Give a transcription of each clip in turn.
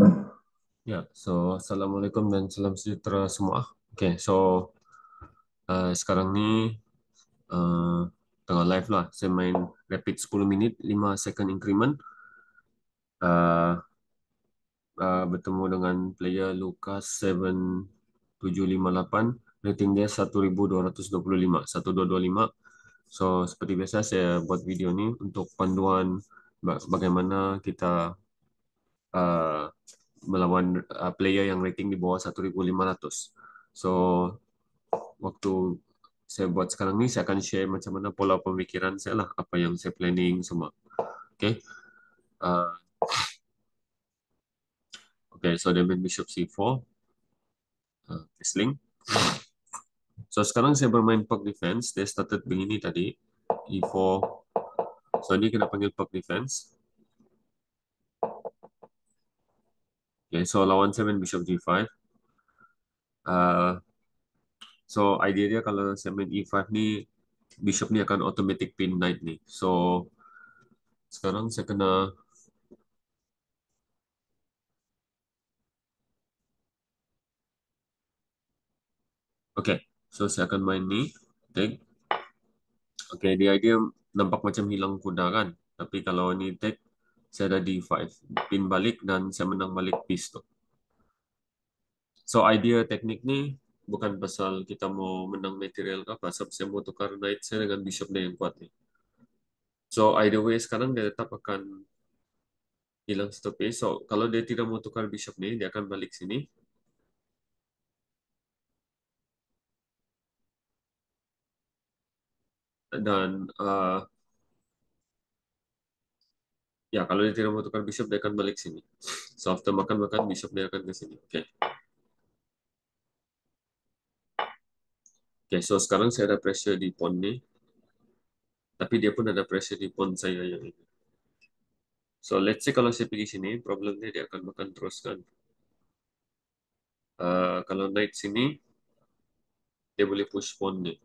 Ya, yeah, so assalamualaikum dan salam sejahtera semua. Okay, so uh, sekarang ni uh, tengah live lah. Saya main rapid 10 minit, 5 second increment. Uh, uh, bertemu dengan player Lucas 7758. Rating dia 1225, 1225. So seperti biasa saya buat video ni untuk panduan baga- bagaimana kita uh, melawan uh, player yang rating di bawah 1500. So waktu saya buat sekarang ni saya akan share macam mana pola pemikiran saya lah apa yang saya planning semua. Okay. Uh, okay, so dia main bishop c4. Uh, sling. So sekarang saya bermain park defense. Dia started begini tadi. E4. So ini kena panggil park defense. Okay, so lawan 7 bishop g5. Uh, so idea dia kalau 7 e5 ni bishop ni akan automatic pin knight ni. So sekarang saya kena Okay, so saya akan main ni. Take. Okay, the idea nampak macam hilang kuda kan. Tapi kalau ni take, saya ada D5, pin balik dan saya menang balik piston. So idea teknik ni bukan pasal kita mau menang material ke apa, sebab saya mau tukar knight saya dengan bishop dia yang kuat ni. So either way sekarang dia tetap akan hilang satu piece. So kalau dia tidak mau tukar bishop ni, dia akan balik sini. Dan uh, Ya, kalau dia tidak membutuhkan bishop, dia akan balik sini. So, after makan-makan, bishop dia akan ke sini. Oke. Okay. Oke, okay, so sekarang saya ada pressure di pawn nih. Tapi dia pun ada pressure di pawn saya yang ini. So, let's say kalau saya pergi sini, problemnya dia akan makan terus kan. Uh, kalau night sini, dia boleh push pawn nih.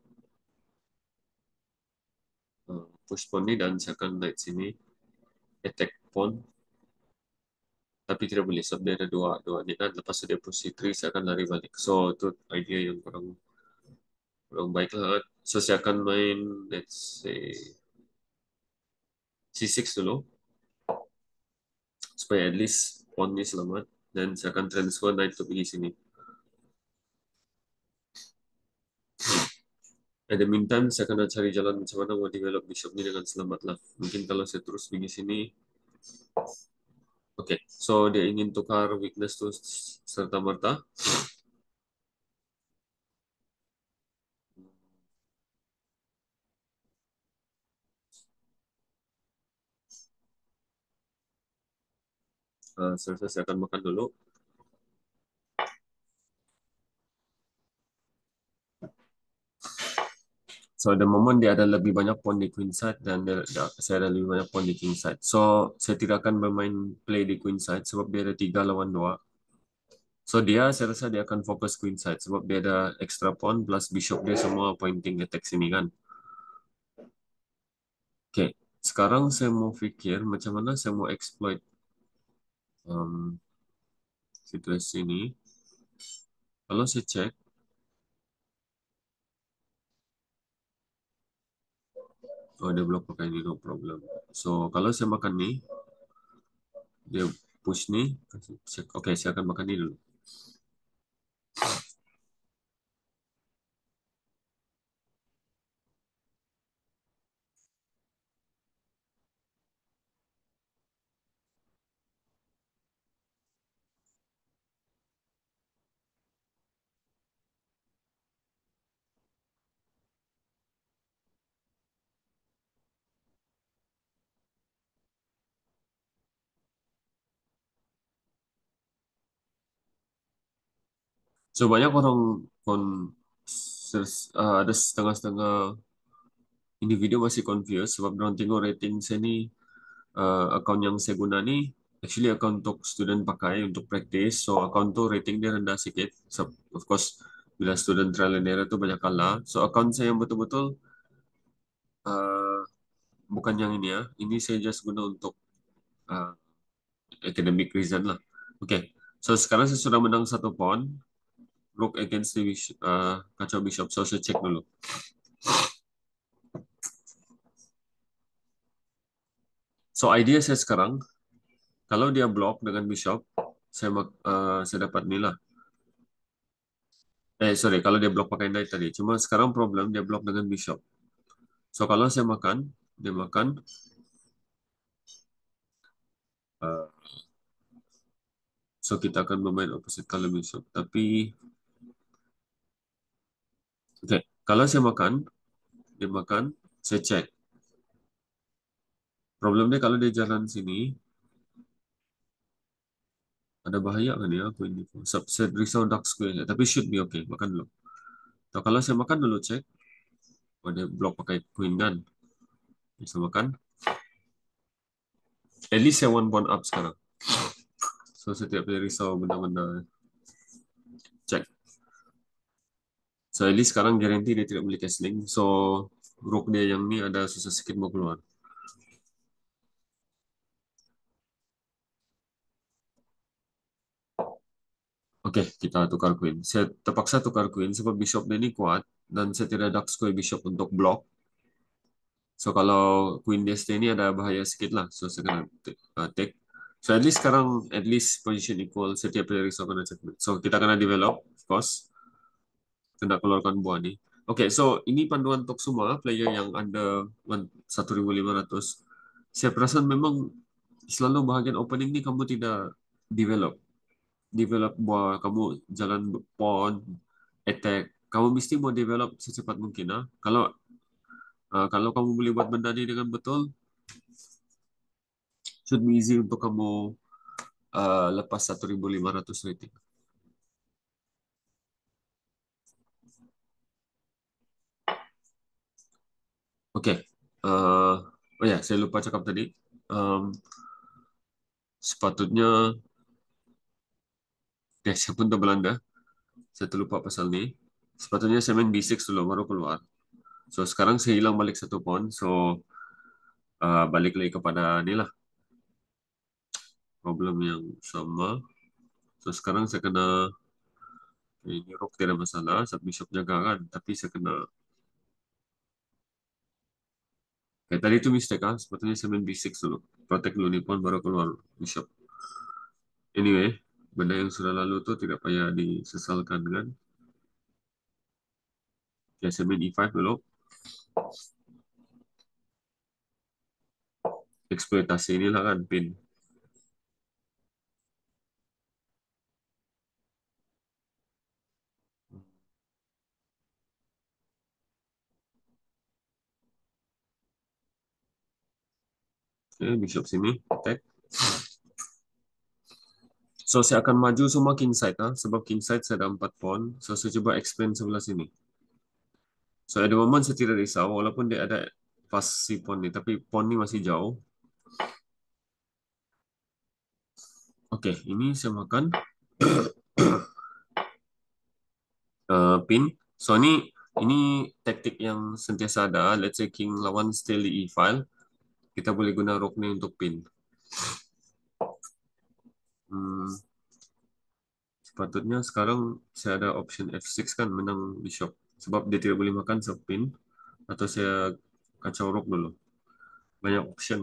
Uh, push pawn nih dan saya akan naik sini attack pawn tapi tidak boleh sebab dia ada dua dua ni kan lepas sudah dia push C3 saya akan lari balik so itu idea yang kurang kurang baik lah so saya akan main let's say C6 dulu supaya at least pawn ni selamat dan saya akan transfer knight to pergi sini At the meantime, saya akan cari jalan macam mana mau develop Bishop ini dengan selamat lah. Mungkin kalau saya terus pergi sini, Oke, okay. so dia ingin tukar weakness to serta merta. Uh, eh, saya akan makan dulu. So the moment dia ada lebih banyak pawn di queen side dan dia, dia, saya ada lebih banyak pawn di side. So saya tidak akan bermain play di queen side sebab dia ada tiga lawan dua. So dia saya rasa dia akan fokus queen side sebab dia ada extra pawn plus bishop dia semua pointing attack sini kan. Oke, okay. sekarang saya mau pikir macam mana saya mau exploit um, situasi ini. Kalau saya cek, Oh, developer ini no problem. So, kalau saya makan nih, dia push nih. Oke, okay, saya akan makan ini dulu. sebanyak orang kon uh, ada setengah-setengah individu masih confused sebab orang tengok rating saya ni uh, account yang saya guna ni actually account untuk student pakai untuk practice so account tu rating dia rendah sikit so, of course bila student trial and error tu banyak kalah so account saya yang betul-betul uh, bukan yang ini ya ini saya just guna untuk uh, academic reason lah okay so sekarang saya sudah menang satu pon Rook against the uh, kacau bishop. So, saya cek dulu. So, idea saya sekarang, kalau dia block dengan bishop, saya, uh, saya dapat nilai. Eh, sorry, kalau dia block pakai knight tadi. Cuma sekarang problem dia block dengan bishop. So, kalau saya makan, dia makan. Uh, so, kita akan bermain opposite kalau bishop. Tapi, okay. kalau saya makan, dia makan, saya cek. Problemnya kalau dia jalan sini, ada bahaya kan ya aku ini Saya risau dark square tapi should be okay makan dulu so, nah, kalau saya makan dulu cek oh, dia blok pakai queen kan bisa makan at least saya one point up sekarang so setiap saya risau benda-benda cek So at least sekarang garanti dia tidak boleh casting, so rook dia yang ni ada susah sikit mau keluar. Oke, okay, kita tukar queen. Saya terpaksa tukar queen sebab bishop dia ini kuat dan saya tidak ada square bishop untuk block. So kalau queen dia stay ini ada bahaya sedikit lah. So saya kena uh, take. So at least sekarang at least position equal setiap player kena checkmate. So kita kena develop of course tidak keluarkan buah nih. Oke, okay, so ini panduan untuk semua player yang under 1.500. Saya perasan memang selalu bahagian opening ini kamu tidak develop. Develop buah, kamu jalan pawn, attack. Kamu mesti mau develop secepat mungkin. Ha? Ah. Kalau uh, kalau kamu boleh buat benda ni dengan betul, should be easy untuk kamu uh, lepas 1.500 rating. Okay. Uh, oh ya, yeah, saya lupa cakap tadi. Um, sepatutnya, ya, yeah, saya pun tak Belanda. Saya terlupa pasal ni. Sepatutnya saya main B6 dulu, baru keluar. So, sekarang saya hilang balik satu pon. So, uh, balik lagi kepada ni lah. Problem yang sama. So, sekarang saya kena... Ini rook tidak masalah. Sabi bishop jaga kan. Tapi saya kena Kayak tadi itu mistake kan, sepertinya saya main B6 dulu. Protect dulu Nippon baru keluar bishop. Anyway, benda yang sudah lalu tuh tidak payah disesalkan kan. Ya, saya main E5 dulu. Eksploitasi inilah kan pin. Oke, bishop sini, attack. So, saya akan maju semua king side, ha? Ah. sebab king side saya ada 4 pawn. So, saya coba expand sebelah sini. So, ada momen saya tidak risau, walaupun dia ada pas si pawn ni, tapi pawn ni masih jauh. Oke, okay, ini saya makan. uh, pin. So, ini, ini taktik yang sentiasa ada. Let's say king lawan steal e-file. Kita boleh guna rukni untuk pin. Hmm. Sepatutnya sekarang saya ada option F6 kan menang bishop. Sebab dia tidak boleh makan sepin. Atau saya kacau rook dulu. Banyak option.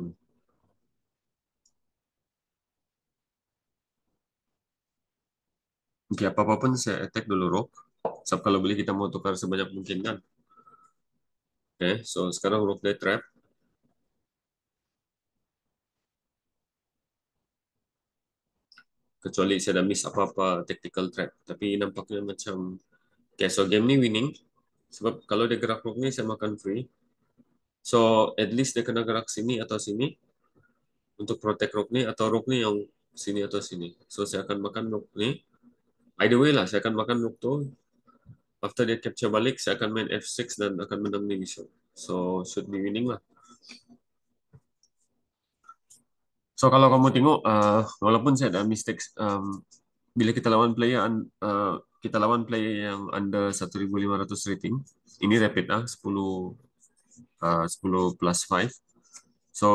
Oke, okay, apa-apa pun saya attack dulu rock. Sebab kalau boleh kita mau tukar sebanyak mungkin kan. Oke, okay, so sekarang rock day trap. kecuali saya dah miss apa-apa tactical trap tapi nampaknya macam okay so game ni winning sebab kalau dia gerak rook ni saya makan free so at least dia kena gerak sini atau sini untuk protect rook ni atau rook ni yang sini atau sini so saya akan makan rook ni By the way lah saya akan makan rook tu after dia capture balik saya akan main f6 dan akan menang division so should be winning lah So kalau kamu tengok, uh, walaupun saya ada mistakes, um, bila kita lawan player uh, kita lawan player yang under 1500 rating, ini rapid lah, 10 uh, 10 plus 5. So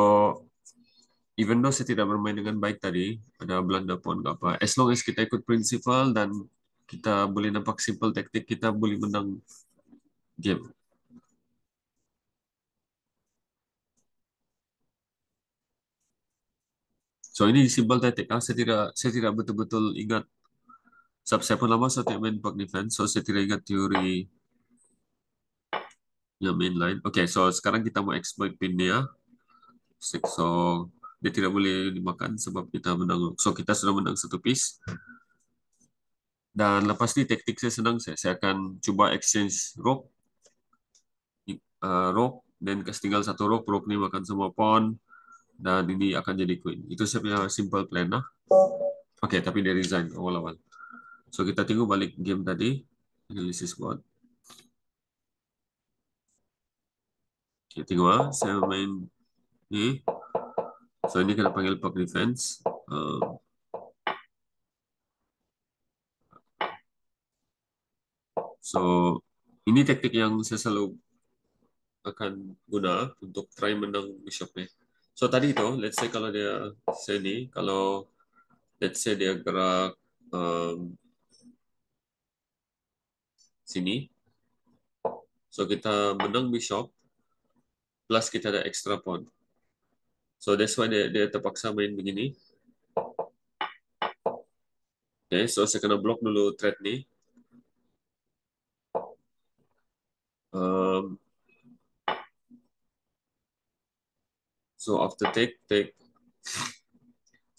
even though saya tidak bermain dengan baik tadi, ada Belanda pun apa, as long as kita ikut prinsipal dan kita boleh nampak simple taktik, kita boleh menang game. So ini simple tetik. Ah. Saya tidak saya tidak betul-betul ingat. Sebab saya pun lama saya tidak main bug defense, so saya tidak ingat teori yang mainline. Okay, so sekarang kita mau exploit pin dia. So dia tidak boleh dimakan sebab kita menang. So kita sudah menang satu piece. Dan lepas ni taktik saya senang saya. Saya akan cuba exchange rope. Uh, rope. Dan tinggal satu rope. Rope ni makan semua pawn dan ini akan jadi queen. Itu saya punya simple plan lah. Oke, okay, tapi dia resign awal-awal. So kita tunggu balik game tadi, analysis squad. Oke, okay, tunggu ah. saya main ini. So ini kena panggil puck defense. Um, so ini taktik yang saya selalu akan guna untuk try menang bishopnya. So tadi tu, let's say kalau dia sini, kalau let's say dia gerak um, sini, so kita menang bishop, plus kita ada extra pawn. So that's why dia, dia terpaksa main begini. Okay, so saya kena block dulu threat ni. So after take, take.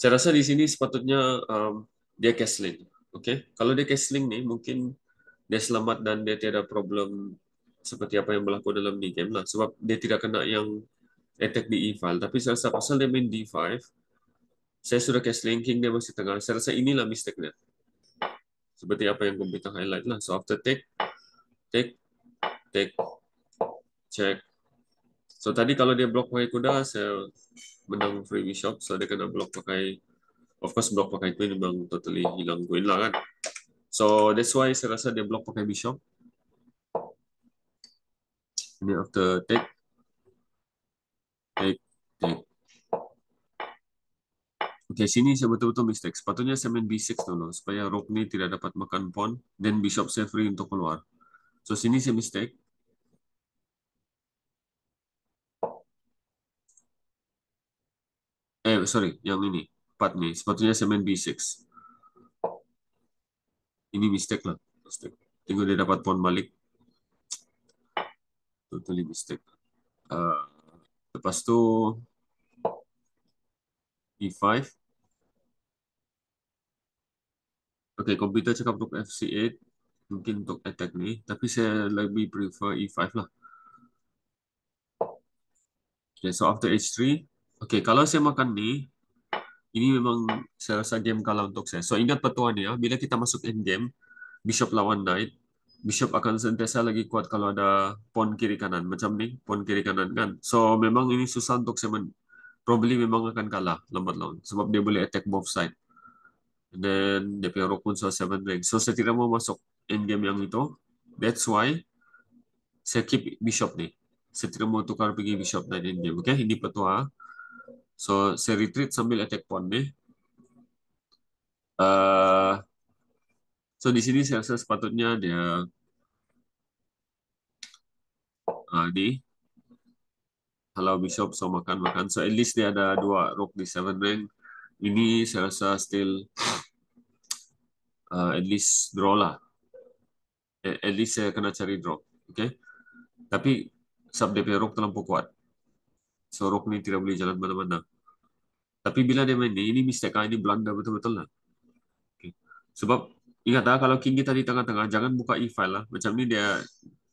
Saya rasa di sini sepatutnya um, dia castling. Okay? Kalau dia castling nih, mungkin dia selamat dan dia tiada problem seperti apa yang berlaku dalam ni game lah. Sebab dia tidak kena yang attack di e-file. Tapi saya rasa pasal dia main d5, saya sudah castling, king dia masih tengah. Saya rasa inilah mistake dia. Seperti apa yang komputer highlight lah. So after take, take, take, check, So tadi kalau dia block pakai kuda, saya menang free bishop, so dia kena block pakai, of course block pakai queen memang totally hilang queen lah kan. So that's why saya rasa dia block pakai bishop. Ini after take, take, take. Oke, okay, sini saya betul-betul mistake. Sepatutnya saya main B6 dulu, supaya rook ini tidak dapat makan pawn, dan bishop saya free untuk keluar. So, sini saya mistake. sorry, yang ini. 4 ni. Sepatutnya saya main B6. Ini mistake lah. Mistake. Tengok dia dapat pawn balik. Totally mistake. Uh, lepas tu, E5. Okay, komputer cakap untuk FC8. Mungkin untuk attack ni. Tapi saya lebih prefer E5 lah. Okay, so after H3, Oke, kalau saya makan ni, ini memang saya rasa game kalah untuk saya. So ingat ya, bila kita masuk end game, bishop lawan knight, bishop akan sentiasa lagi kuat kalau ada pawn kiri kanan. Macam ni, pawn kiri kanan kan. So memang ini susah untuk saya men probably memang akan kalah lambat laun sebab dia boleh attack both side. And then dia punya rook pun so 7 rank. So saya tidak mau masuk end game yang itu. That's why saya keep bishop ni. Saya tidak mau tukar pergi bishop knight end game. Okay, ini petua. So saya retreat sambil attack pawnnya. Uh, eh, so di sini saya rasa sepatutnya dia uh, di kalau bishop so makan makan so at least dia ada dua rook di seven rank ini saya rasa still uh, at least draw lah at least saya kena cari draw okay tapi sub dia punya rook terlalu kuat so ini tidak boleh jalan mana-mana. Tapi bila dia main ini, ini mistake ah, ini blunder betul-betul lah. Okay. Sebab ingat tak, ah, kalau king kita di tengah-tengah jangan buka e-file lah. Macam ni dia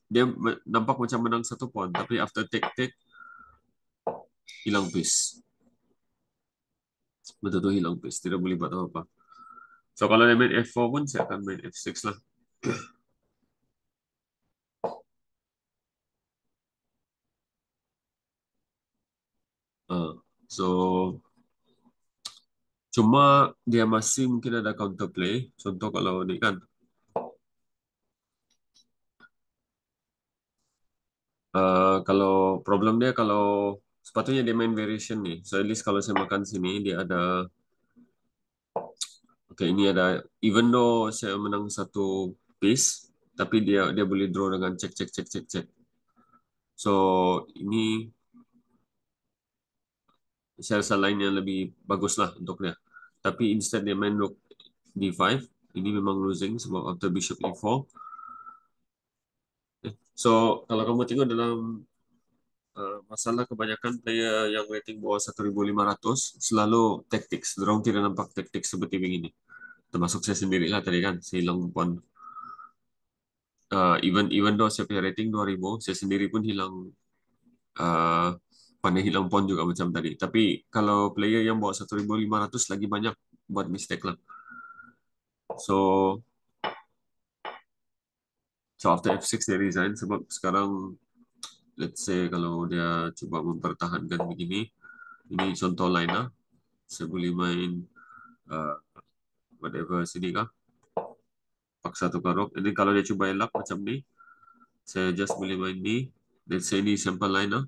dia nampak macam menang satu poin tapi after take take hilang piece. Betul tu hilang piece, tidak boleh buat apa-apa. So kalau dia main F4 pun saya akan main F6 lah. So cuma dia masih mungkin ada counter play Contoh kalau ni kan Uh, kalau problem dia kalau sepatutnya dia main variation ni. So at least kalau saya makan sini dia ada Okay, ini ada even though saya menang satu piece tapi dia dia boleh draw dengan cek cek cek cek cek. So ini saya rasa lain yang lebih bagus lah untuk dia. Tapi instead dia main rook d5, ini memang losing sebab after bishop e4. Eh, so kalau kamu tengok dalam uh, masalah kebanyakan player yang rating bawah 1500 selalu taktik. Dorong tidak nampak taktik seperti begini. Termasuk saya sendiri lah tadi kan, saya hilang pun uh, eh, even even though saya punya rating 2000, saya sendiri pun hilang uh, pandai hilang pon juga macam tadi. Tapi kalau player yang bawa 1,500 lagi banyak buat mistake lah. So so after F6 dia resign sebab sekarang let's say kalau dia cuba mempertahankan begini ini contoh lain lah. Saya boleh main uh, whatever sini kah. Paksa tukar rock. Ini kalau dia cuba elak macam ni. Saya just boleh main ni. Let's say ni simple lain lah.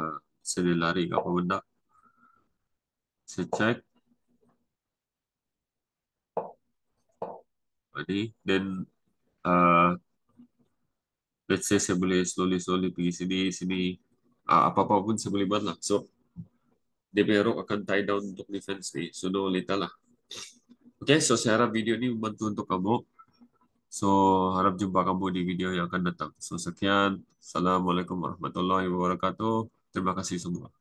Ah, saya dia lari ke apa benda. Saya check. Ready. Then, uh, let's say saya boleh slowly-slowly pergi sini, sini. Uh, apa-apa pun saya boleh buat lah. So, dia punya rope akan tie down untuk defense ni. So, no later lah. Okay, so saya harap video ni membantu untuk kamu. So, harap jumpa kamu di video yang akan datang. So, sekian. Assalamualaikum warahmatullahi wabarakatuh. Terima kasih semua.